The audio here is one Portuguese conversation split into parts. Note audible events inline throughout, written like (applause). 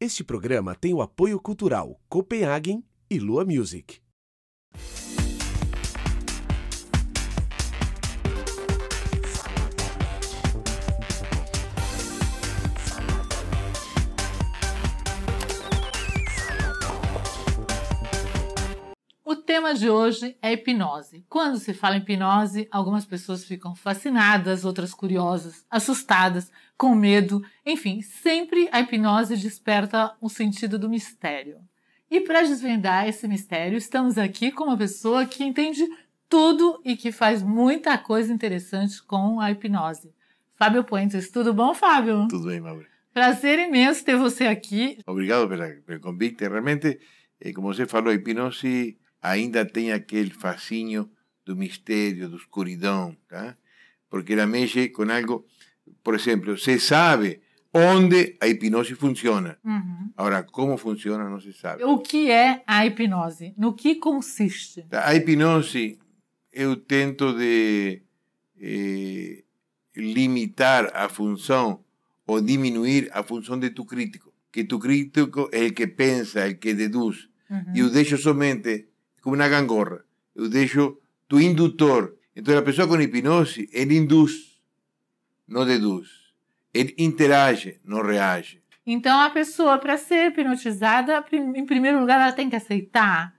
Este programa tem o apoio cultural Copenhagen e Lua Music. tema de hoje é hipnose. Quando se fala em hipnose, algumas pessoas ficam fascinadas, outras curiosas, assustadas, com medo. Enfim, sempre a hipnose desperta um sentido do mistério. E para desvendar esse mistério, estamos aqui com uma pessoa que entende tudo e que faz muita coisa interessante com a hipnose. Fábio Puentes, tudo bom, Fábio? Tudo bem, Mauro. Prazer imenso ter você aqui. Obrigado pelo convite. Realmente, eh, como você falou, a hipnose ainda tem aquele fascínio do mistério, da escuridão, tá? porque ela mexe com algo. Por exemplo, se sabe onde a hipnose funciona. Uhum. Agora, como funciona, não se sabe. O que é a hipnose? No que consiste? Tá, a hipnose, eu tento de eh, limitar a função ou diminuir a função de tu crítico. Que tu crítico é o que pensa, é o que deduz. Uhum. E eu deixo somente como na gangorra. Eu deixo do indutor. Então, a pessoa com hipnose, ele induz, não deduz. Ele interage, não reage. Então, a pessoa, para ser hipnotizada, em primeiro lugar, ela tem que aceitar.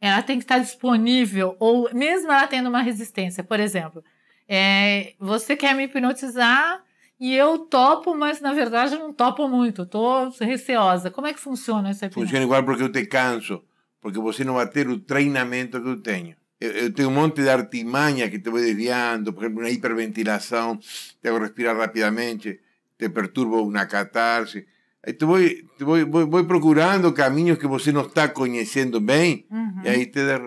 Ela tem que estar disponível, ou mesmo ela tendo uma resistência. Por exemplo, é, você quer me hipnotizar e eu topo, mas na verdade eu não topo muito, estou receosa. Como é que funciona essa hipnose? Funciona igual porque eu te canso porque você não vai ter o treinamento que eu tenho. Eu, eu tenho um monte de artimanha que te vou desviando, por exemplo, uma hiperventilação, te hago respirar rapidamente, te perturbo uma catarse. Aí te vou, te vou, vou, vou procurando caminhos que você não está conhecendo bem, uhum. e aí te, der,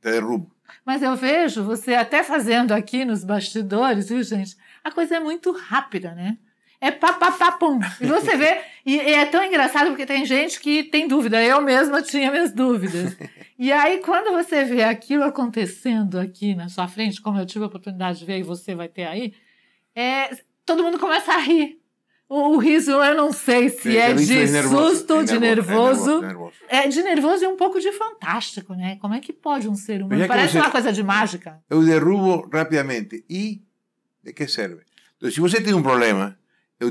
te derrubo. Mas eu vejo você até fazendo aqui nos bastidores, viu, gente? A coisa é muito rápida, né? é papapapum. pum. E você vê, e, e, é tão engraçado porque tem gente que tem dúvida. Eu mesma tinha minhas dúvidas. (laughs) E aí, quando você vê aquilo acontecendo aqui na sua frente, como eu tive a oportunidade de ver e você vai ter aí, é, todo mundo começa a rir. O, o riso, eu não sei se é, é de susto, é de nervoso, é é nervoso, nervoso. É de nervoso e um pouco de fantástico, né? Como é que pode um ser humano? Parece você, uma coisa de mágica. Eu derrubo rapidamente. E de que serve? Então, se você tem um problema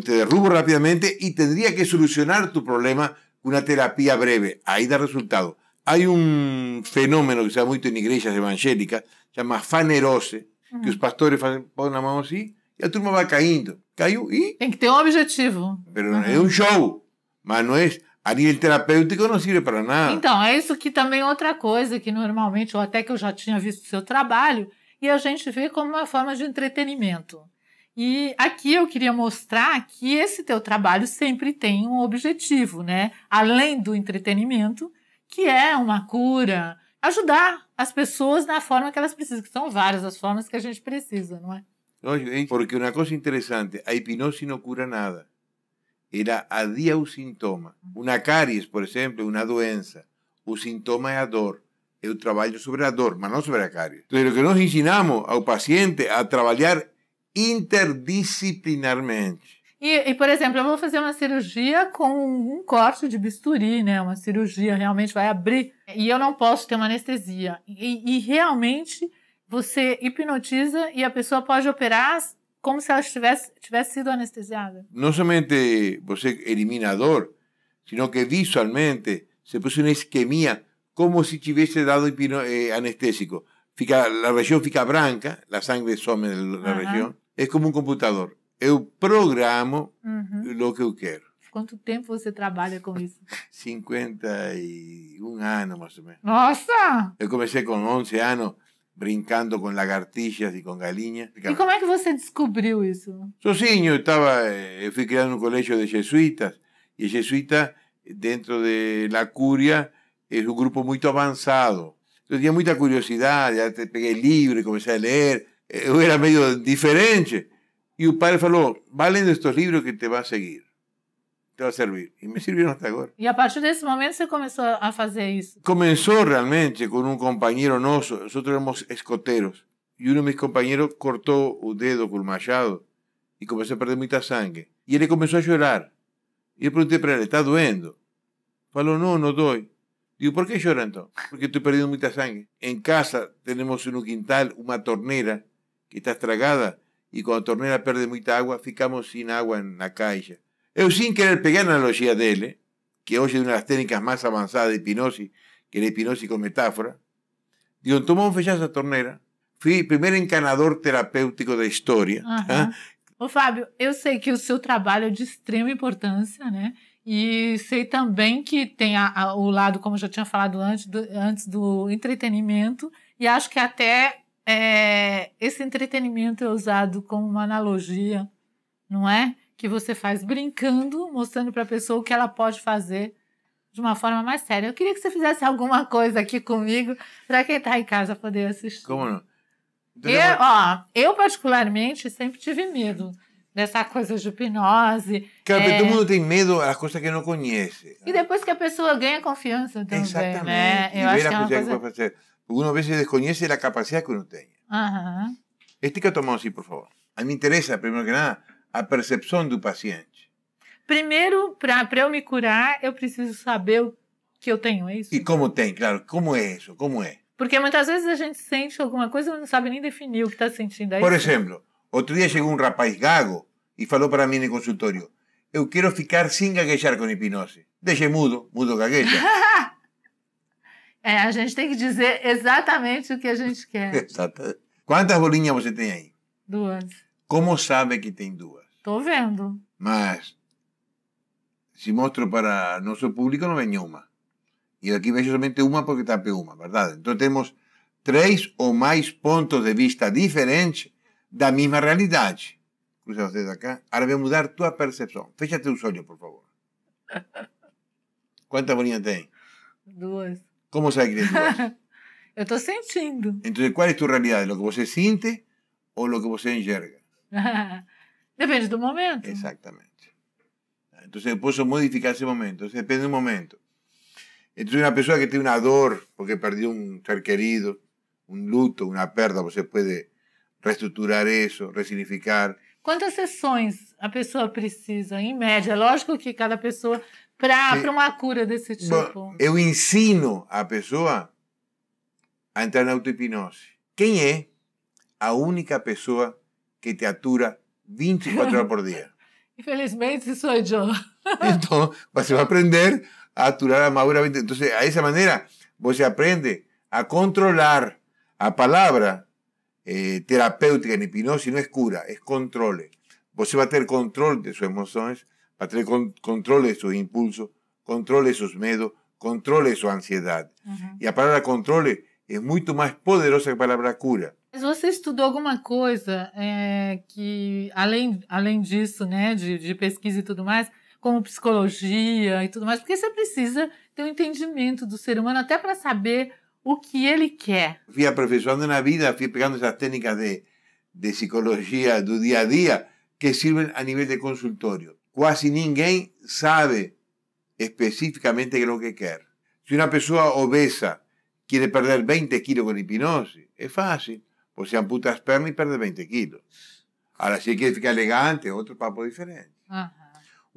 te derrubo rápidamente y tendría que solucionar tu problema con una terapia breve. Ahí da resultado. Hay un fenómeno que se da mucho en iglesias evangélicas, se llama fanerose, que os pastores fazem, põem na mão assim e a turma vai caindo. Caiu e. Tem que ter um objetivo. Pero É um show, mas não é. A nível terapêutico não sirve para nada. Então, é isso que também é outra coisa que normalmente, ou até que eu já tinha visto o seu trabalho, e a gente vê como uma forma de entretenimento. E aqui eu queria mostrar que esse teu trabalho sempre tem um objetivo, né? Além do entretenimento, que é uma cura, ajudar as pessoas na forma que elas precisam, que são várias as formas que a gente precisa, não é? Eh, porque uma coisa interessante, a hipnose não cura nada. Ela adia o sintoma. Uma cáries, por exemplo, uma doença. O sintoma é a dor. Eu trabalho sobre a dor, mas não sobre a cárie. Então, o que nós ensinamos ao paciente a trabalhar interdisciplinarmente. E, e, por exemplo, eu vou fazer uma cirurgia com um corte de bisturi, né? Uma cirurgia realmente vai abrir. E eu não posso ter uma anestesia. E, e realmente você hipnotiza e a pessoa pode operar como se ela tivesse, tivesse sido anestesiada. Não somente você elimina a dor, sino que visualmente se põe uma isquemia como se tivesse dado eh, anestésico. Fica, a região fica branca, a sangue some na uh -huh. região. Es como un computador. Eu programo lo que eu quero. Quanto tiempo você trabalha com isso? 51 años más o menos. Nossa! Eu comecei com 11 años brincando con lagartijas y con galinhas. ¿Y cómo é que você descobriu isso? Sozinho, eu, estava, eh, fui criado un colegio de jesuitas y jesuitas dentro de la curia, es un grupo muy avanzado. Eu tinha muita curiosidad. até peguei livro e comecei a leer. Eh, era medio diferente. Y el padre falou: valen estos estos libros que te va a seguir. Te va a servir. Y me sirvieron hasta ahora. ¿Y a partir de ese momento se comenzó a hacer eso? Comenzó realmente con un compañero nosso. Nosotros éramos escoteros. Y uno de mis compañeros cortó un dedo con y machado a perder mucha sangre. Y él comenzó a llorar. Y yo pregunté para él está duendo, faló no, no doy Digo, ¿por qué llora entonces? Porque estoy perdiendo mucha sangre. En casa tenemos en un quintal una tornera que está estragada e quando a torneira perde muita água ficamos sin agua na caixa Eu sin querer pegar eh, a analogía dele que hoje é uma das técnicas mais avançadas de hipnose, que é hipnose com metáfora, digo, tomou um fechazo a torneira fui primeiro encanador terapêutico da história. Uhum. ¿ah? Ô, Fábio, eu sei que o seu trabalho é de extrema importância, né? E sei também que tem a, a, o lado, como eu já tinha falado antes, do, antes do entretenimento, e acho que até é, esse entretenimento é usado como uma analogia, não é? Que você faz brincando, mostrando para a pessoa o que ela pode fazer de uma forma mais séria. Eu queria que você fizesse alguma coisa aqui comigo para quem está em casa poder assistir. Como não? Eu, ó, eu particularmente sempre tive medo dessa coisa de hipnose. Cara, é... todo mundo tem medo das coisas que não conhece. E depois que a pessoa ganha confiança também, né? Exatamente. né? Eu e acho que é uma é coisa... que vai fazer. Uno a veces desconoce la capacidad que uno tenho Ajá. Estica a mão assim, por favor. A mim interessa, primeiro que nada, a percepção do paciente. Primeiro, para eu me curar, eu preciso saber o que eu tenho, é isso? E como tem, claro. Como é isso? Como é? Porque muitas vezes a gente sente alguma coisa e não sabe nem definir o que está sentindo. É por exemplo, outro dia chegou um rapaz gago e falou para mim no consultório, eu quero ficar sem gaguejar com hipnose. Deixe mudo, mudo gagueja. (laughs) É, a gente tem que dizer exatamente o que a gente quer. (laughs) Exatamente. Quantas bolinhas você tem aí? Duas. Como sabe que tem duas? Estou vendo. Mas se mostro para nosso público não vem nenhuma. E aqui vejo somente uma porque tapei uma, verdade? Então temos três ou mais pontos de vista diferentes da mesma realidade. Cruza você daqui. Agora vou mudar tua percepção. Fecha teus olhos, por favor. Quantas (laughs) bolinhas tem? Duas. ¿Cómo sabes quién es tu voz? eu estou sentindo. Então, qual é a tua realidade? O que você sente ou o que você enxerga? (laughs) Depende do momento. Exatamente. Então, eu posso modificar esse momento. depende do momento. Então, uma pessoa que tem uma dor porque perdeu um ser querido, um luto, uma perda, você pode reestruturar isso, ressignificar. Quantas sessões a pessoa precisa, em média? Lógico que cada pessoa para una cura de ese tipo. Yo ensino a persona a entrar en autohipnosis. ¿Quién es? La única persona que te atura 24 e horas por día? (laughs) Infelizmente, soy yo. Entonces, vas a aprender a aturar a Maura. 20... E Entonces, a manera, vos você aprende a controlar a palabra eh, terapéutica en hipnosis. No no es cura, es controle. va a tener control de sus emociones para tener con, control de sus impulsos, controle de sus miedos, controle de su ansiedade. E a palavra controle é muito mais poderosa que a palavra cura. Mas você estudou alguma coisa é, que, além, além disso, né, de, de pesquisa e tudo mais, como psicologia e tudo mais, porque você precisa ter um entendimento do ser humano até para saber o que ele quer. Fui aperfeiçoando na vida, fui pegando essas técnicas de, de psicologia do dia a dia que servem a nível de consultório quase ninguém sabe especificamente o que quer. Se uma pessoa obesa quer perder 20 quilos com hipnose, é fácil. Você amputa as pernas e perde 20 quilos. Agora, se quer ficar elegante, é outro papo diferente. Uhum.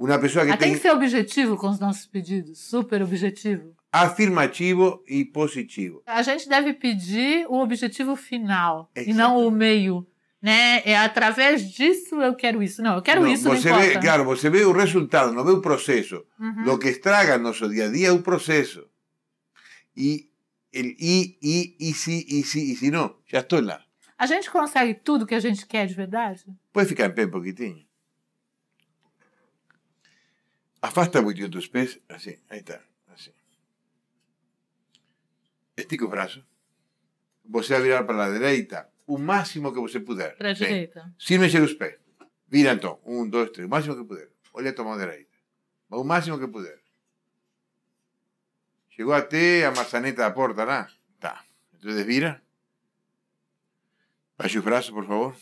Uma pessoa que tem... tem que ser objetivo com os nossos pedidos, super objetivo. Afirmativo e positivo. A gente deve pedir o objetivo final e não o meio né? É através disso eu quero isso. Não, eu quero isso. Você vê, claro, você vê o resultado, não vê o processo. Uhum. O que estraga nosso dia a dia é o processo. E, ele, e, e, e, se, e, se, e se não, já estou lá. A gente consegue tudo que a gente quer de verdade? Pode ficar em pé um pouquinho. Afasta um pouquinho dos pés, assim, aí está, assim. Estica o braço. Você vai virar para a direita o máximo que você puder. Para a direita. Sirve os pés. Vira então. Um, dois, três. O máximo que puder. Olha a tua mão direita. O máximo que puder. Chegou até a maçaneta da porta lá? Tá. então vira. Baixe os braços, por favor.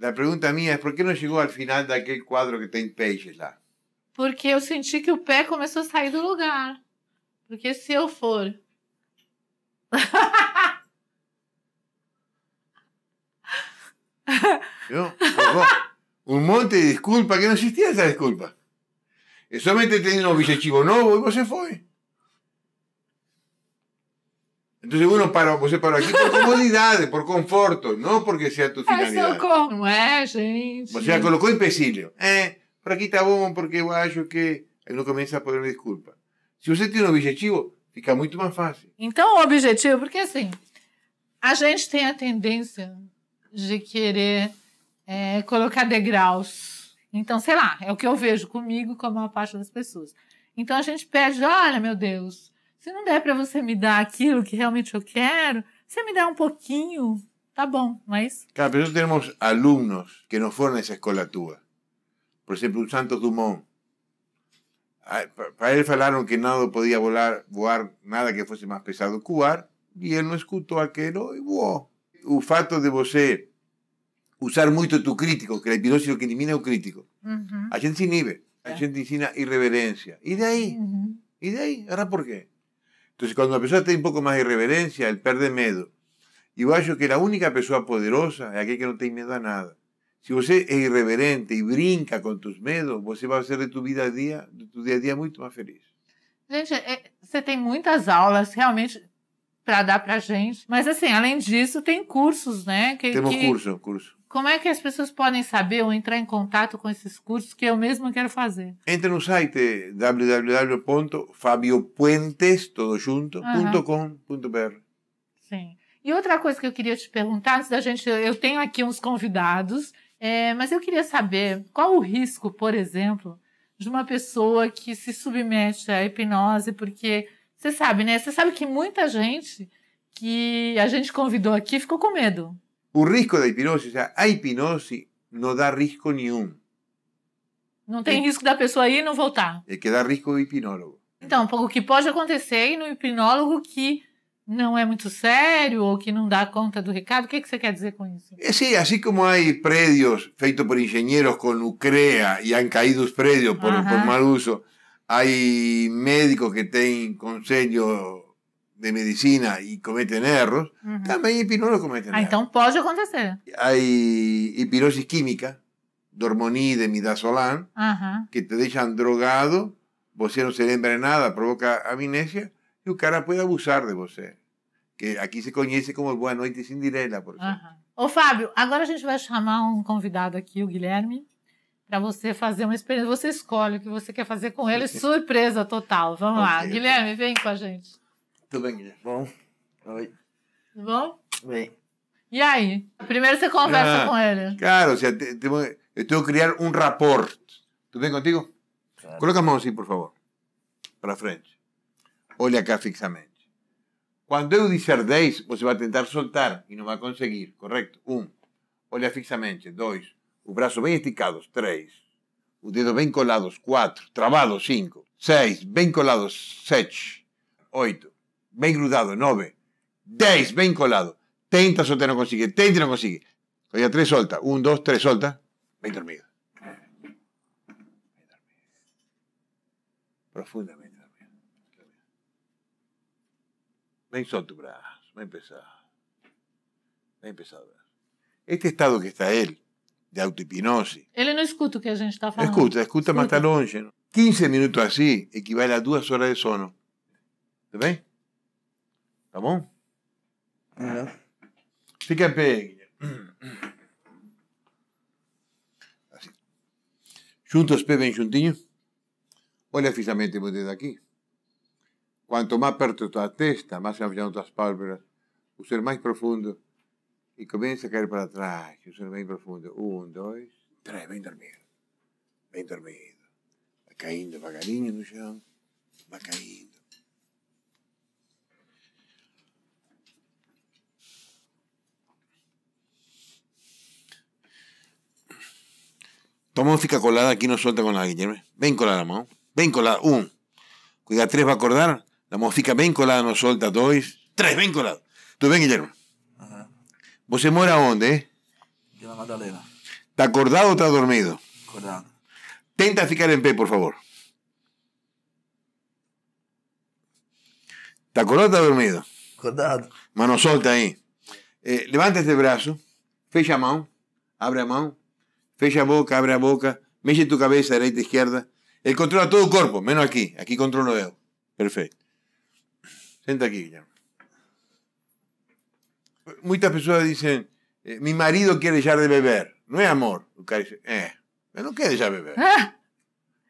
a pergunta minha é por que não chegou ao final daquele quadro que tem peixes lá? Porque eu senti que o pé começou a sair do lugar. Porque se eu for (laughs) ¿no? un monte de disculpas, que no existía esa disculpa. Solamente tenía un chivo no, y vos se fue. Entonces uno para, você parou aqui por comodidade, por conforto, não porque seja tu finalidade. Eu como é, gente. Você já colocou empecilho. É, eh, por aqui está bom, porque eu acho que... Aí não começa a pedir desculpa. Se você tem um objetivo, fica muito mais fácil. Então, o objetivo, porque assim, a gente tem a tendência de querer é, colocar degraus. Então, sei lá, é o que eu vejo comigo como a parte das pessoas. Então a gente pede, olha, meu Deus, se não der para você me dar aquilo que realmente eu quero, você me dá um pouquinho, tá bom, mas... É claro, pero temos alunos que não foram nessa escola tua. Por exemplo, o Santos Dumont. Para ele falaram que nada podia voar, voar nada que fosse mais pesado que o ar, e ele não escutou aquilo e voou. o fato de você eh, usar mucho tu crítico, que a hipnose o que elimina es o crítico. A gente se inibe, a é. gente ensina irreverência. E daí? y E daí? Ahora por qué? Entonces, cuando una persona tiene un poco más de irreverencia, él pierde medo. Y yo acho que la única persona poderosa es aquella que no tiene miedo a nada. Si vos es irreverente y brinca con tus medos, você va a ser de tu vida a día, de tu día a día, mucho más feliz. Gente, eh, você tem muchas aulas, realmente para dar para gente. Mas assim, além disso, tem cursos, né? Que, um que... curso, curso. Como é que as pessoas podem saber ou entrar em contato com esses cursos que eu mesmo quero fazer? Entre no site www.fabiopuentes.com.br Sim. E outra coisa que eu queria te perguntar, antes da gente, eu tenho aqui uns convidados, é, mas eu queria saber qual o risco, por exemplo, de uma pessoa que se submete à hipnose porque você sabe, né? Você sabe que muita gente que a gente convidou aqui ficou com medo. O risco da hipnose, a hipnose não dá risco nenhum. Não tem é, risco da pessoa ir e não voltar. É que dá risco do hipnólogo. Então, o que pode acontecer no hipnólogo que não é muito sério ou que não dá conta do recado? O que, é que você quer dizer com isso? É, sim, assim como há prédios feitos por engenheiros com ucrea e han caído os prédios por, uh -huh. por mau uso, Hay médicos que tienen conselho de medicina e cometem erros, uhum. também hipnólogos cometem ah, erros. Então pode acontecer. Há hipnose química, dormonide, e midazolam, uhum. que te deixam drogado, você não se lembra de nada, provoca amnésia e o cara pode abusar de você. Eh. Que aqui se conhece como Boa Noite Cinderela, por exemplo. Uhum. Ô Fábio, agora a gente vai chamar um convidado aqui, o Guilherme para você fazer uma experiência. Você escolhe o que você quer fazer com ele. Surpresa total. Vamos lá. Guilherme, vem com a gente. Tudo bem, Guilherme. Bom? Oi. Tudo bom? Bem. E aí? Primeiro você conversa ah, com ele. Claro, eu tenho que criar um rapport. Tudo bem contigo? Claro. Coloca a mão assim, por favor. Para frente. Olha cá fixamente. Quando eu disser 10, você vai tentar soltar e não vai conseguir, correto? Um. Olha fixamente. Dois. Los brazos bien esticado, 3. Los dedo bien colado, 4. Trabado, 5. 6. bien colado, 7. 8. Bem grudado, 9. 10. bien colado. Tenta, solta, no consigue. 30 no consigue. Oiga, 3 solta. 1, 2, 3 solta. Bem dormido. Profundamente dormido. Ven sol tu brazo. Ven pesado. Ven pesado Este estado que está él de auto Ele não escuta o que a gente está falando. Escuta, escuta, escuta, mas está longe. 15 minutos assim equivale a duas horas de sono. Tá bem? Tá bom? Uhum. Fica em pé, assim. Junta os pés bem juntinhos. Olha fixamente meu dedo aqui. Quanto mais perto da tua testa, mais afiando as pálpebras. O ser mais profundo. Y comienza a caer para atrás. yo profundo. Un, dos, tres. Ven dormido. Ven dormido. Va cayendo no chão. Va cayendo. Toma un fica colada, aquí no suelta con la Guillermo. Ven ¿eh? colada, mano. Ven colada. Un. Cuidado. tres va a acordar. La mão fica colada, no suelta. Dos. Tres, ven colada. Tú ven, Guillermo. ¿Vos se mora dónde? De la ¿Está acordado o está dormido? Acordado. Tenta ficar en pie, por favor. ¿Está acordado o está dormido? Acordado. Mano solta ahí. Eh, levanta este brazo, fecha a mão, abre a mão, fecha boca, abre boca, mexe tu cabeza derecha, izquierda. Él controla todo el cuerpo, menos aquí. Aquí controlo yo. Perfecto. Senta aquí, Guillermo. muitas pessoas dizem eh, mi marido quer deixar de beber. não é amor. O cara diz: eh, É, eu não quero de beber. Ah,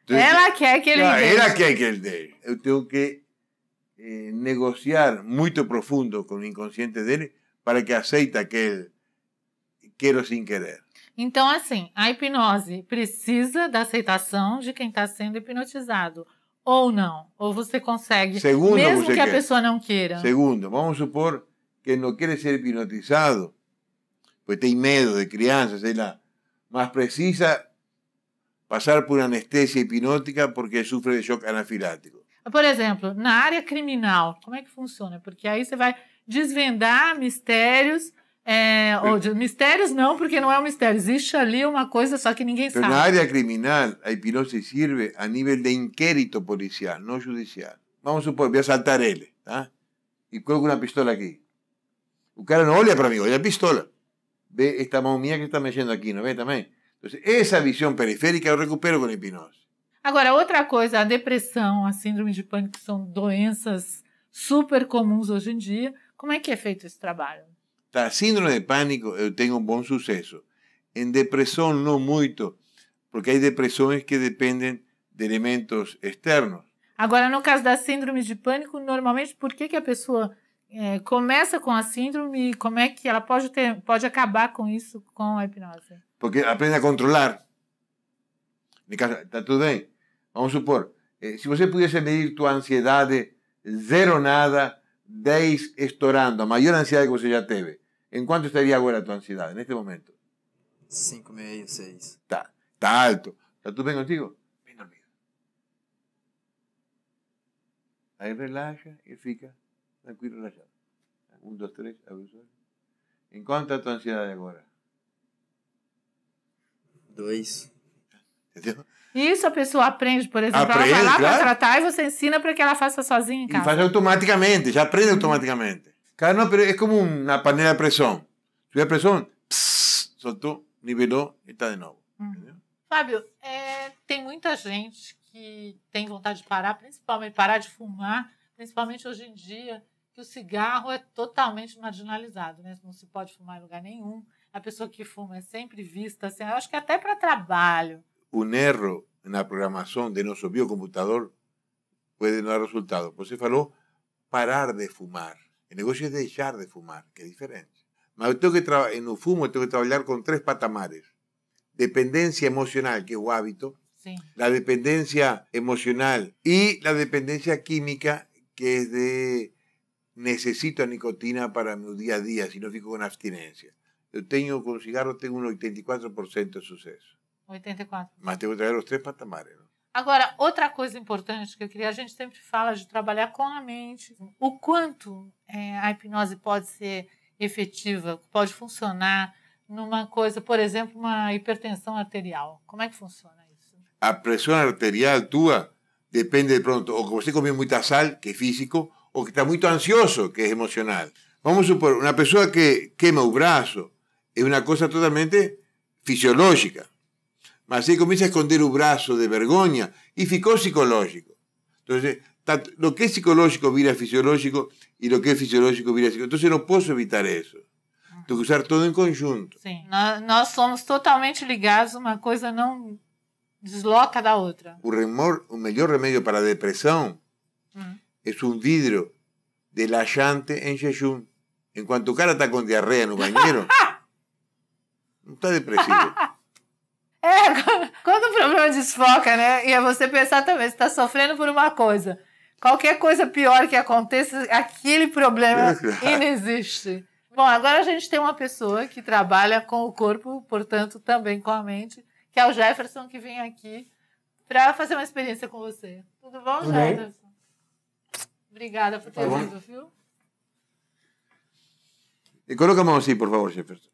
Entonces, ela quer que ele ah, dê. Ela quer que ele dê. Eu tenho que eh, negociar muito profundo com o inconsciente dele para que aceite aquele quero sem querer. Então, assim, a hipnose precisa da aceitação de quem está sendo hipnotizado. Ou não. Ou você consegue, Segundo mesmo você que quer. a pessoa não queira. Segundo, vamos supor que no quiere ser hipnotizado, pues tem medo de crianças, ela, mas precisa passar por anestesia hipnótica porque sofre de choque anafilático. Por exemplo, na área criminal, como é que funciona? Porque aí você vai desvendar mistérios é, eh, ou mistérios não, porque não é um mistério. Existe ali uma coisa só que ninguém sabe. Na área criminal, a hipnose serve a nível de inquérito policial, não judicial. Vamos supor, vou assaltar ele, tá? ¿ah? E coloco uma pistola aqui. O cara não olha para mim, olha pistola. Vê esta mão minha que está mexendo aqui, não vê também? Então, essa visão periférica eu recupero com hipnose. Agora, outra coisa, a depressão, a síndrome de pânico são doenças super comuns hoje em dia. Como é que é feito esse trabalho? Tá, síndrome de pânico eu tenho um bom sucesso. Em depressão, não muito, porque há depressões que dependem de elementos externos. Agora, no caso da síndrome de pânico, normalmente, por que, que a pessoa é, começa com a síndrome e como é que ela pode, ter, pode acabar com isso com a hipnose? Porque aprende a controlar. Está tudo bem. Vamos supor, eh, se você pudesse medir tua ansiedade, zero nada, 10 estourando, a maior ansiedade que você já teve, em quanto estaria agora a tua ansiedade, neste momento? 5,5, 6. Tá, tá alto. Está tudo bem contigo? Bem dormir Aí relaxa e fica tranquilo la llave. É, Un, dos, tres, abre tua ¿En cuánto tu ansiedad agora? Dois. Entendeu? Isso a pessoa aprende, por exemplo, aprende, ela vai lá claro. para tratar e você ensina para que ela faça sozinha em casa. E faz automaticamente, já aprende automaticamente. Cara, não, é como uma panela de pressão. Subiu pressão, soltou, nivelou e está de novo. Hum. Entendeu? Fábio, é, tem muita gente que tem vontade de parar, principalmente parar de fumar, principalmente hoje em dia que o cigarro é totalmente marginalizado, né? não se pode fumar em lugar nenhum. A pessoa que fuma é sempre vista, assim, eu acho que até para trabalho. Um erro na programação de nosso biocomputador pode não dar resultado. Você falou parar de fumar. O negócio é deixar de fumar, que é diferente. Mas eu tenho que tra... no fumo eu tenho que trabalhar com três patamares. Dependência emocional, que é o hábito. Sim. La dependencia emocional y la dependencia química, que es de necessito a nicotina para meu dia a dia, se não fico com abstinência. Eu tenho, com o cigarro, tenho um 84% de sucesso. 84%. Mas tenho que trazer os três patamares. Não? Agora, outra coisa importante que eu queria, a gente sempre fala de trabalhar com a mente. O quanto é, a hipnose pode ser efetiva, pode funcionar numa coisa, por exemplo, uma hipertensão arterial. Como é que funciona isso? A pressão arterial tua depende, de pronto, ou que você come muita sal, que é físico, o que está muy ansioso, que es emocional. Vamos a suponer, una persona que quema un brazo es una cosa totalmente fisiológica. Mas ahí comienza a esconder un brazo de vergüenza y ficó psicológico. Entonces, o lo que es psicológico vira fisiológico y lo que es fisiológico vira psicológico. Entonces no puedo evitar eso. Tengo que usar todo en conjunto. Sim, nós, somos totalmente ligados, uma coisa não desloca da outra. O, remor, o melhor remédio para a depressão mm es un vidrio de la em en Enquanto En cuanto cara está con diarrea en un bañero, (laughs) não está depressivo. (laughs) É, quando o problema desfoca, né? E é você pensar também, você está sofrendo por uma coisa. Qualquer coisa pior que aconteça, aquele problema (laughs) inexiste. Bom, agora a gente tem uma pessoa que trabalha com o corpo, portanto, também com a mente, que é o Jefferson, que vem aqui para fazer uma experiência com você. Tudo bom, Tudo Jefferson? Bem? Obrigada por ter viu? Eh, coloca por favor, Jefferson.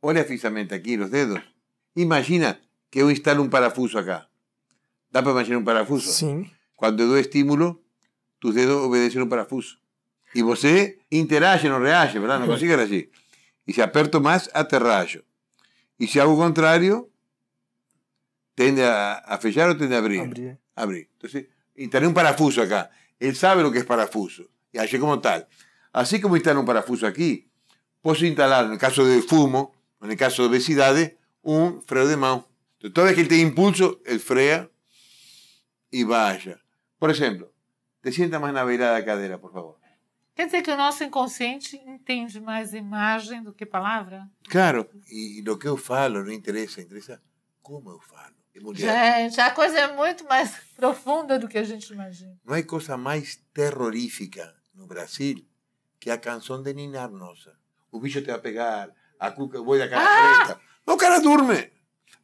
Olha fixamente aquí los dedos. Imagina que yo instalo un parafuso acá. ¿Da para imaginar un parafuso? Sí. Cuando doy estímulo, tus dedos obedecen un parafuso. Y vos eh, interage, no reage, ¿verdad? No consigues así. Y si aperto más, aterrayo Y si hago contrario, tende a, a fechar o tende a abrir. Abrir. Abrir. Entonces, Instale un parafuso acá. Él sabe lo que es parafuso. Y así como tal. Así como instalar un parafuso aquí, puedo instalar, en el caso de fumo, en el caso de obesidades, un freno de mano. Entonces, toda vez que él te impulso, él frea y vaya. Por ejemplo, te sienta más na la por favor. Quer dizer que o nosso inconsciente entende mais imagem do que palavra? Claro, e, lo que eu falo não interessa, interessa como eu falo. e mulher. Gente, a coisa é muito mais (laughs) profunda do que a gente imagina. Não há coisa mais terrorífica no Brasil que a canção de Ninar Nossa. O bicho te vai pegar, a cuca voa da cara ah! preta. O cara dorme.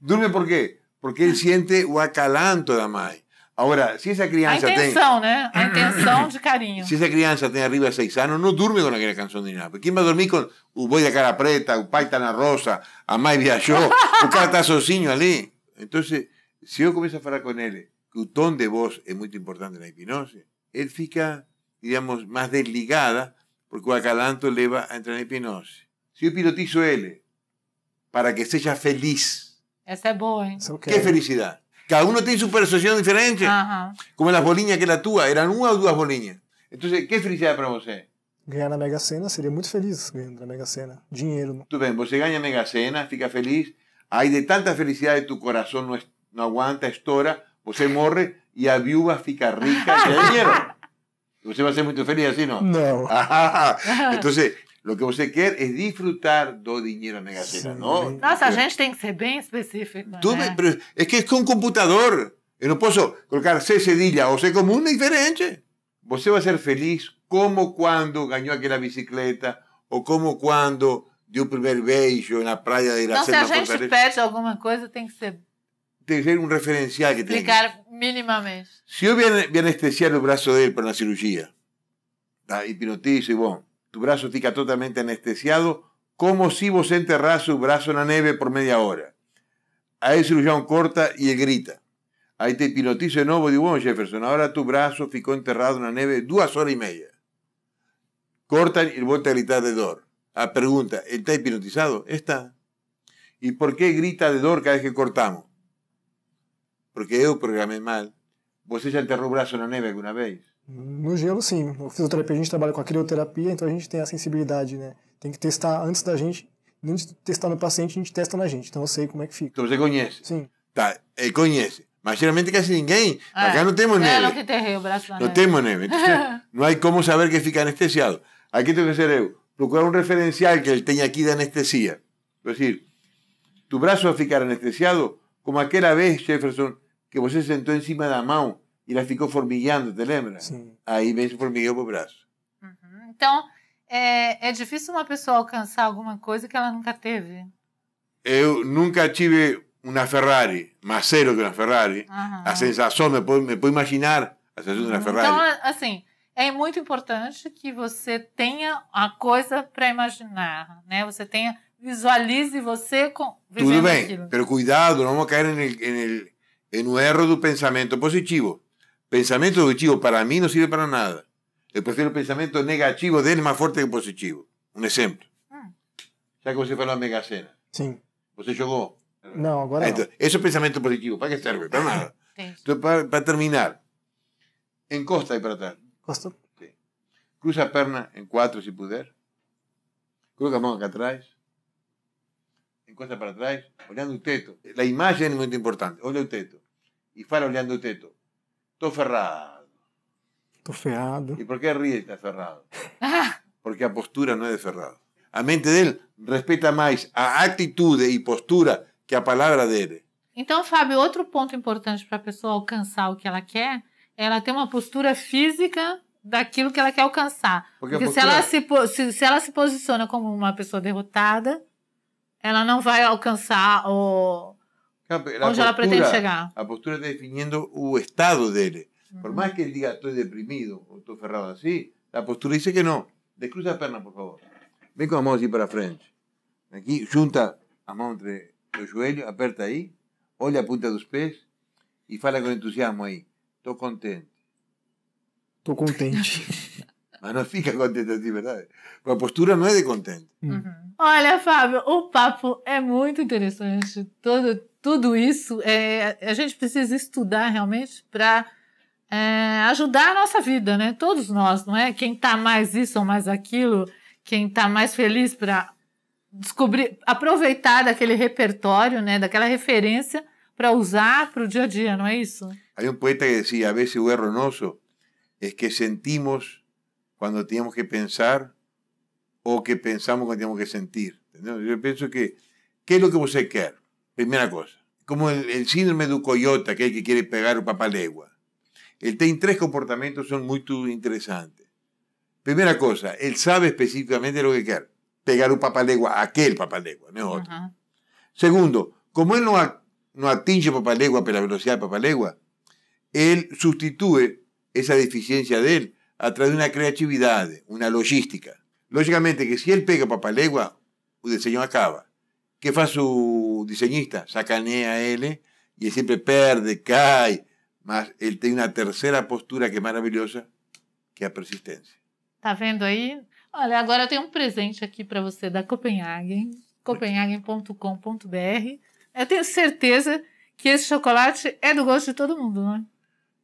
Dorme por quê? Porque ele sente o acalanto da mãe. Agora, se essa criança tem... A intenção, tem... né? A intenção de carinho. Se essa criança tem arriba de seis anos, não dorme com aquela canção de Ninar. Porque quem vai dormir com uh, o boi da cara preta, o pai está na rosa, a mãe viajou, o cara está sozinho ali. Entonces, si yo comienzo a hablar con él, que el tono de voz es muy importante en la hipnosis, él fica, digamos, más desligada, porque o acalanto le va a entrar en hipnosis. Si yo pilotizo él para que sea feliz. es ¡Qué felicidad! Cada uno tiene su percepción diferente. Como las bolinhas que la tuya. eran una o dos bolinhas. Entonces, ¿qué felicidad para usted? Eh? Ganar la Mega cena, sería muy feliz ganando megacena Mega cena. Dinero. Tú ven, vos Mega cena, fica feliz. Hay de tanta felicidad de tu corazón no, es, no aguanta, estora, José morre y a viuda fica rica y se dinero. Usted (laughs) va a ser muy feliz así, ¿no? No. (laughs) Entonces, lo que usted quer es disfrutar do dinheiro na gaceta, ¿no? Nossa, a gente tem que ser bem específico. Tú, né? É que es com computador. Eu não posso colocar C cedilha o C comum, é diferente. Você a ser feliz como quando ganhou aquela bicicleta, o como quando de un primer beijo na praia playa Iracema Não, se a gente Fortaleza. pede alguma cosa, tem que ser... Tem que ser um referencial que tem. Explicar mínimamente si eu me anestesiar brazo de él para la cirugía, tá? hipnotizo y bueno, tu brazo fica totalmente anestesiado, como si vos você enterrasse brazo en la neve por media hora. Ahí el cirujano corta y grita. Ahí te hipnotizo de novo e digo, bom, Jefferson, ahora tu brazo ficou enterrado en la neve dos horas y media. Cortan e volta a gritar de dor. A ah, pregunta, ¿está hipnotizado? Está. ¿Y por qué grita de dolor cada vez que cortamos? Porque eu programei mal. Você já enterrou o braço na neve alguma vez? Hum, no gelo, sim. O fisioterapia, a gente trabalha com a crioterapia, então a gente tem a sensibilidade, né? Tem que testar antes da gente. Antes de testar no paciente, a gente testa na gente. Então eu sei como é que fica. Então você conhece? Sim. Tá, ele eh, conhece. Mas geralmente quase ninguém. Ah, Acá não temos neve. Não que te o brazo no neve. (laughs) saber que fica anestesiado. Aqui tem que ser eu. procurar un referencial que él tenía aquí de anestesia. Es decir, tu brazo va a ficar anestesiado como aquella vez, Jefferson, que se sentó encima la mano y la ficó formillando, te lembra? Ahí ves mesmo por por brazo. Entonces, ¿es difícil una persona alcanzar alguna cosa que ella nunca teve. Yo nunca tive una Ferrari, más cero que una Ferrari. La sensación, me puedo, imaginar la sensación de una Ferrari. así é muito importante que você tenha a coisa para imaginar, né? Você tenha visualize você com Tudo bem, mas cuidado, não vamos cair em el, el, erro do pensamento positivo. Pensamento positivo para mim não serve para nada. Eu prefiro o pensamento negativo dele mais forte que o positivo. Um exemplo. Hum. Mm. Já que você falou a Mega Sena. Sim. Você jogou? Não, agora então, não. Esse é o pensamento positivo. Para que serve? Para nada. (laughs) Então, para, para terminar, encosta aí para trás. Bastante. Cruza a perna em quatro, se puder. cruza a mão aqui atrás. Encosta para trás, olhando o teto. A imagem é muito importante. Olha o teto. E fala olhando o teto. Estou ferrado. Estou ferrado. E por que ríe está ferrado? (laughs) Ah. Porque a postura não é de ferrado. A mente dele respeita mais a atitude e postura que a palavra dele. Então, Fábio, outro ponto importante para a pessoa alcançar o que ela quer ela tem uma postura física daquilo que ela quer alcançar. Porque, Porque se, ela é- se, se, se ela se posiciona como uma pessoa derrotada, ela não vai alcançar o, onde postura, ela pretende chegar. A postura definindo o estado dele. Por mais uhum. que ele diga estou deprimido ou estou ferrado assim a postura diz que não. Descruza perna, por favor. vem com a mão assim para frente. aqui junta a mão entre os joelhos, aperta aí olha a punta dos pés e fala com entusiasmo aí Estou contente. Estou contente. (laughs) Mas não fica contente assim, verdade? A postura não é de contente. Hum. Uhum. Olha, Fábio, o papo é muito interessante. Todo, tudo isso é, a gente precisa estudar realmente para é, ajudar a nossa vida, né? Todos nós, não é? Quem está mais isso ou mais aquilo, quem está mais feliz para descobrir, aproveitar daquele repertório, né? Daquela referência para usar para o dia a dia, não é isso? Hay un poeta que decía, a veces un erronoso, es que sentimos cuando tenemos que pensar o que pensamos cuando tenemos que sentir. Yo pienso que, ¿qué es lo que vos quiere? Primera cosa, como el, síndrome de coyota, que hay que quiere pegar un papalegua. el tiene tres comportamientos son muy interesantes. Primera cosa, él sabe específicamente lo que quiere. Pegar un papalegua aquel papalegua, no otro. Segundo, como él no, no atinge papalegua, por la velocidad de papalegua, él sustituye esa deficiencia de él a través de una creatividad, una logística. Lógicamente que si él pega papalegua, o desenho acaba. Que faz o desenhista? Sacaneia ele e ¿eh? ele sempre perde, cai, mas ele tem uma terceira postura que é maravilhosa, que é a persistência. Tá vendo aí? Olha, agora eu tenho um presente aqui para você da Copenhagen, copenhagen.com.br. Eu tenho certeza que esse chocolate é do gosto de todo mundo, não é?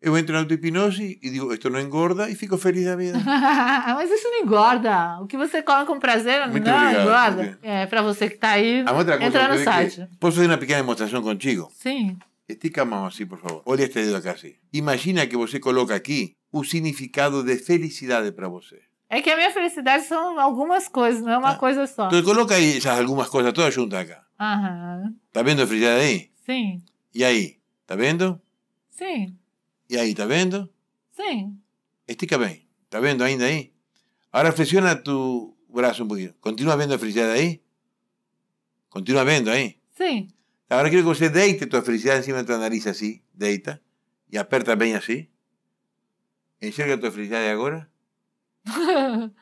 Eu entro na auto-hipnose e digo, isto não engorda e fico feliz da vida. (laughs) Mas isso não engorda. O que você come com prazer Muito não obrigado, engorda. Porque... É, para você que está aí, ah, entrar no site. Posso fazer uma pequena demonstração contigo? Sim. Estica a mão assim, por favor. Olha este dedo aqui assim. Imagina que você coloca aqui o significado de felicidade para você. É que a minha felicidade são algumas coisas, não é uma ah. coisa só. Então coloca aí essas algumas coisas todas juntas acá. Aham. Está vendo a felicidade aí? Sim. E aí? Está vendo? Sim. Y está tá vendo? Sí. Estica está viendo este viendo ainda ahí ahora flexiona tu brazo un poquito. continúa viendo la felicidad ahí? Continua viendo ahí? Sí. Ahora quiero que usted deite tu felicidad encima de tu nariz así, deita, y aperta bien así. Enxerga tu felicidad de ahora. (laughs)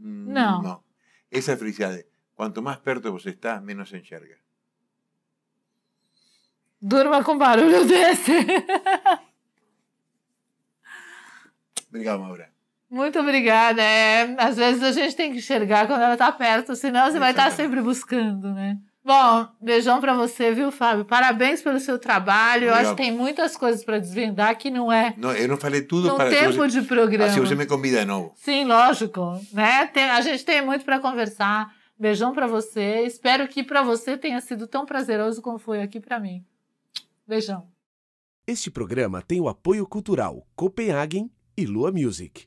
Mm, no. No. Esa felicidad, cuanto más perto vos está, menos se enxerga. Duerma con barulho desse. (laughs) Obrigado, Maura. Muito obrigada. É, às vezes a gente tem que enxergar quando ela está perto, senão você Muito vai estar tá sempre buscando, né? Bom, beijão para você, viu, Fábio? Parabéns pelo seu trabalho. Eu acho que tem muitas coisas para desvendar que não é. Não, eu não falei tudo para tempo você, de programa. Ah, Se você me convida de novo. Sim, lógico, né? Tem, a gente tem muito para conversar. Beijão para você. Espero que para você tenha sido tão prazeroso como foi aqui para mim. Beijão. Este programa tem o apoio cultural Copenhagen e Lua Music.